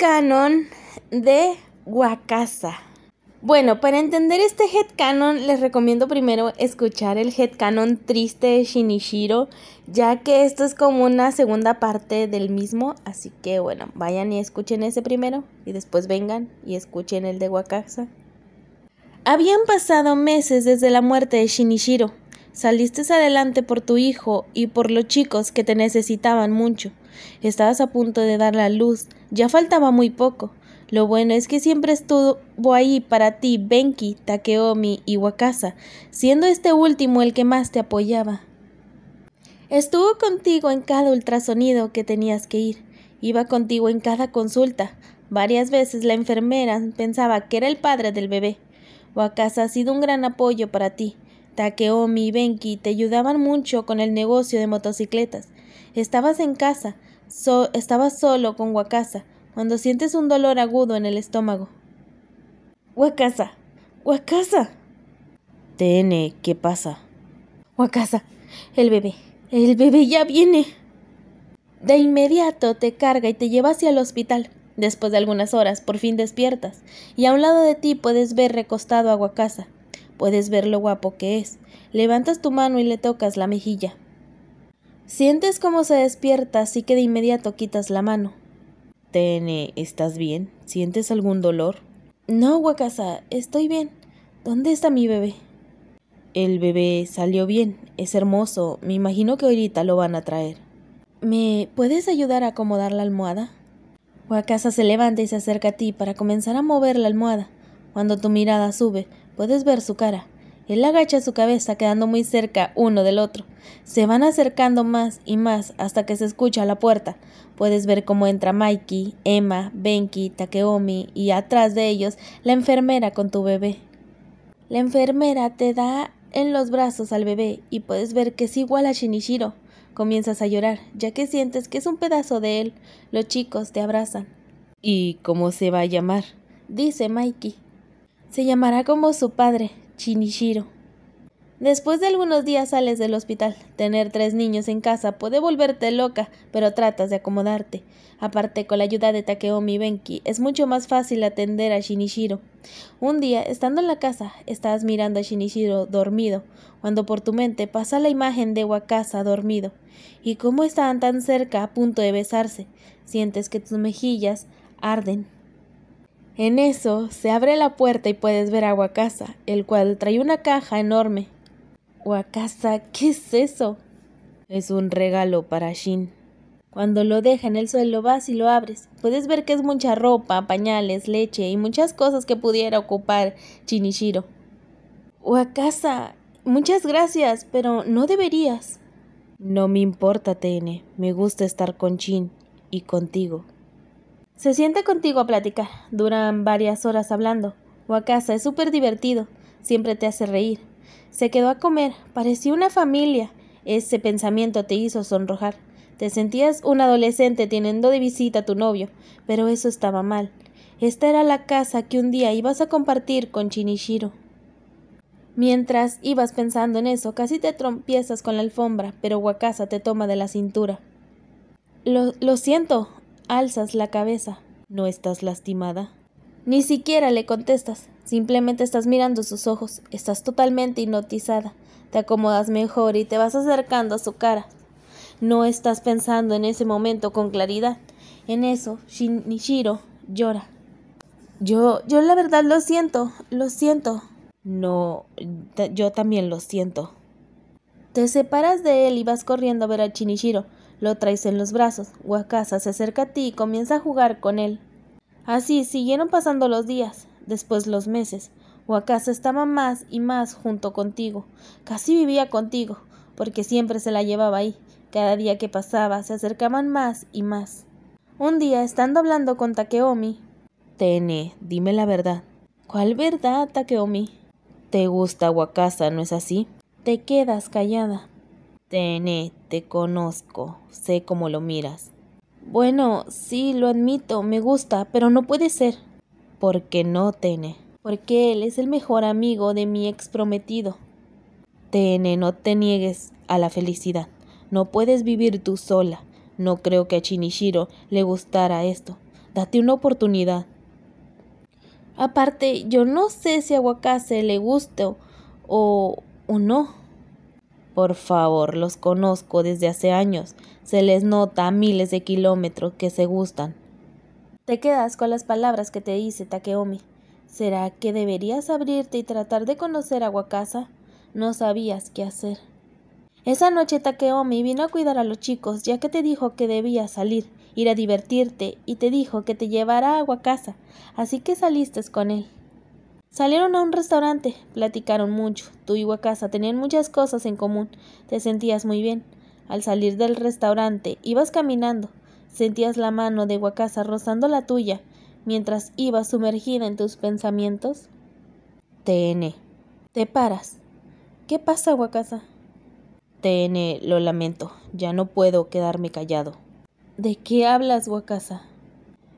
Canon de Wakasa. Bueno, para entender este headcanon les recomiendo primero escuchar el headcanon triste de Shinichiro, ya que esto es como una segunda parte del mismo, así que bueno, vayan y escuchen ese primero y después vengan y escuchen el de Wakasa. Habían pasado meses desde la muerte de Shinichiro. Saliste adelante por tu hijo y por los chicos que te necesitaban mucho. Estabas a punto de dar la luz. Ya faltaba muy poco. Lo bueno es que siempre estuvo ahí para ti Benki, Takeomi y Wakasa, siendo este último el que más te apoyaba. Estuvo contigo en cada ultrasonido que tenías que ir. Iba contigo en cada consulta. Varias veces la enfermera pensaba que era el padre del bebé. Wakasa ha sido un gran apoyo para ti. Takeomi y Benki te ayudaban mucho con el negocio de motocicletas. Estabas en casa, estaba solo con Wakasa cuando sientes un dolor agudo en el estómago. Wakasa, Wakasa. Tene, ¿qué pasa? Wakasa, el bebé, el bebé ya viene. De inmediato te carga y te lleva hacia el hospital. Después de algunas horas, por fin despiertas, y a un lado de ti puedes ver recostado a Wakasa. Puedes ver lo guapo que es. Levantas tu mano y le tocas la mejilla. Sientes cómo se despierta, así que de inmediato quitas la mano. Tene, ¿estás bien? ¿Sientes algún dolor? No, Wakasa, estoy bien. ¿Dónde está mi bebé? El bebé salió bien, es hermoso, me imagino que ahorita lo van a traer. ¿Me puedes ayudar a acomodar la almohada? Wakasa se levanta y se acerca a ti para comenzar a mover la almohada. Cuando tu mirada sube, puedes ver su cara. Él agacha su cabeza quedando muy cerca uno del otro. Se van acercando más y más hasta que se escucha la puerta. Puedes ver cómo entra Mikey, Emma, Benki, Takeomi y atrás de ellos la enfermera con tu bebé. La enfermera te da en los brazos al bebé y puedes ver que es igual a Shinichiro. Comienzas a llorar, ya que sientes que es un pedazo de él. Los chicos te abrazan. ¿Y cómo se va a llamar? Dice Mikey. Se llamará como su padre, Shinichiro. Después de algunos días sales del hospital. Tener tres niños en casa puede volverte loca, pero tratas de acomodarte. Aparte, con la ayuda de Takeomi Benki, es mucho más fácil atender a Shinichiro. Un día, estando en la casa, estás mirando a Shinichiro dormido, cuando por tu mente pasa la imagen de Wakasa dormido. Y cómo estaban tan cerca a punto de besarse. Sientes que tus mejillas arden. En eso se abre la puerta y puedes ver a Wakasa, el cual trae una caja enorme. Wakasa, ¿qué es eso? Es un regalo para Shin. Cuando lo deja en el suelo vas y lo abres. Puedes ver que es mucha ropa, pañales, leche y muchas cosas que pudiera ocupar Shinichiro. Wakasa, muchas gracias, pero no deberías. No me importa, Tene. Me gusta estar con Shin y contigo. Se sienta contigo a platicar. Duran varias horas hablando. Wakasa es súper divertido. Siempre te hace reír. Se quedó a comer. Parecía una familia. Ese pensamiento te hizo sonrojar. Te sentías un adolescente teniendo de visita a tu novio, pero eso estaba mal. Esta era la casa que un día ibas a compartir con Shinichiro. Mientras ibas pensando en eso, casi te trompiezas con la alfombra, pero Wakasa te toma de la cintura. Lo, lo siento, Alzas la cabeza. ¿No estás lastimada? Ni siquiera le contestas, simplemente estás mirando sus ojos, estás totalmente hipnotizada, te acomodas mejor y te vas acercando a su cara. No estás pensando en ese momento con claridad. En eso, Shinichiro llora. Yo, yo la verdad lo siento, lo siento. No, yo también lo siento. Te separas de él y vas corriendo a ver a Shinichiro. Lo traes en los brazos. Wakasa se acerca a ti y comienza a jugar con él. Así siguieron pasando los días, después los meses. Wakasa estaba más y más junto contigo. Casi vivía contigo, porque siempre se la llevaba ahí. Cada día que pasaba se acercaban más y más. Un día, estando hablando con Takeomi, Tene, dime la verdad. ¿Cuál verdad, Takeomi? Te gusta Wakasa, ¿no es así? Te quedas callada. Tene, te conozco, sé cómo lo miras. Bueno, sí, lo admito, me gusta, pero no puede ser. Porque no, Tene. Porque él es el mejor amigo de mi ex prometido. Tene, no te niegues a la felicidad. No puedes vivir tú sola. No creo que a Shinichiro le gustara esto. Date una oportunidad. Aparte, yo no sé si a Wakase le guste o, o no. Por favor, los conozco desde hace años. Se les nota a miles de kilómetros que se gustan. Te quedas con las palabras que te dice Takeomi. ¿Será que deberías abrirte y tratar de conocer a Wakasa? No sabías qué hacer. Esa noche Takeomi vino a cuidar a los chicos ya que te dijo que debías salir, ir a divertirte y te dijo que te llevara a Wakasa, así que saliste con él. Salieron a un restaurante, platicaron mucho, tú y Wakasa tenían muchas cosas en común, te sentías muy bien. Al salir del restaurante, ibas caminando, sentías la mano de Wakasa rozando la tuya, mientras ibas sumergida en tus pensamientos. TN. Te paras. ¿Qué pasa, Wakasa? TN, lo lamento, ya no puedo quedarme callado. ¿De qué hablas, Wakasa?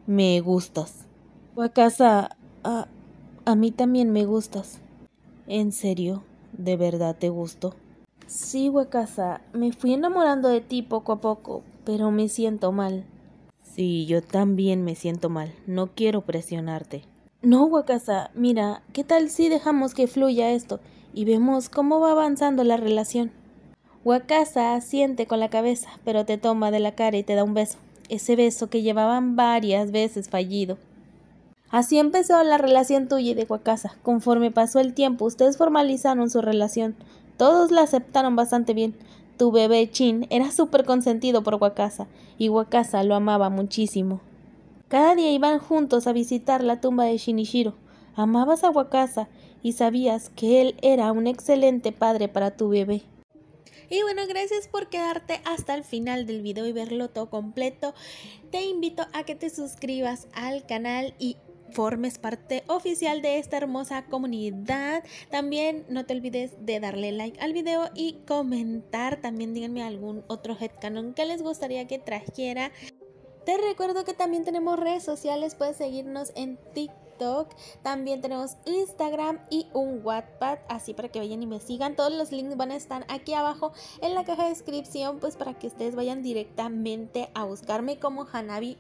Me gustas. Wakasa, ah, a mí también me gustas. ¿En serio? ¿De verdad te gusto? Sí, Wakasa. me fui enamorando de ti poco a poco, pero me siento mal. Sí, yo también me siento mal. No quiero presionarte. No, Wakasa. mira, ¿qué tal si dejamos que fluya esto y vemos cómo va avanzando la relación? Huacasa siente con la cabeza, pero te toma de la cara y te da un beso. Ese beso que llevaban varias veces fallido. Así empezó la relación tuya y de Wakasa. Conforme pasó el tiempo, ustedes formalizaron su relación. Todos la aceptaron bastante bien. Tu bebé Chin era súper consentido por Wakasa. y Wakasa lo amaba muchísimo. Cada día iban juntos a visitar la tumba de Shinichiro. Amabas a Wakasa y sabías que él era un excelente padre para tu bebé. Y bueno, gracias por quedarte hasta el final del video y verlo todo completo. Te invito a que te suscribas al canal y formes parte oficial de esta hermosa comunidad. También no te olvides de darle like al video y comentar. También díganme algún otro headcanon que les gustaría que trajera. Te recuerdo que también tenemos redes sociales, puedes seguirnos en TikTok. También tenemos Instagram y un Wattpad, así para que vayan y me sigan. Todos los links van a estar aquí abajo en la caja de descripción, pues para que ustedes vayan directamente a buscarme como Hanabi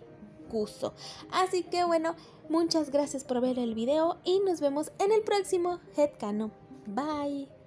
Así que bueno, muchas gracias por ver el video y nos vemos en el próximo Headcano. Bye.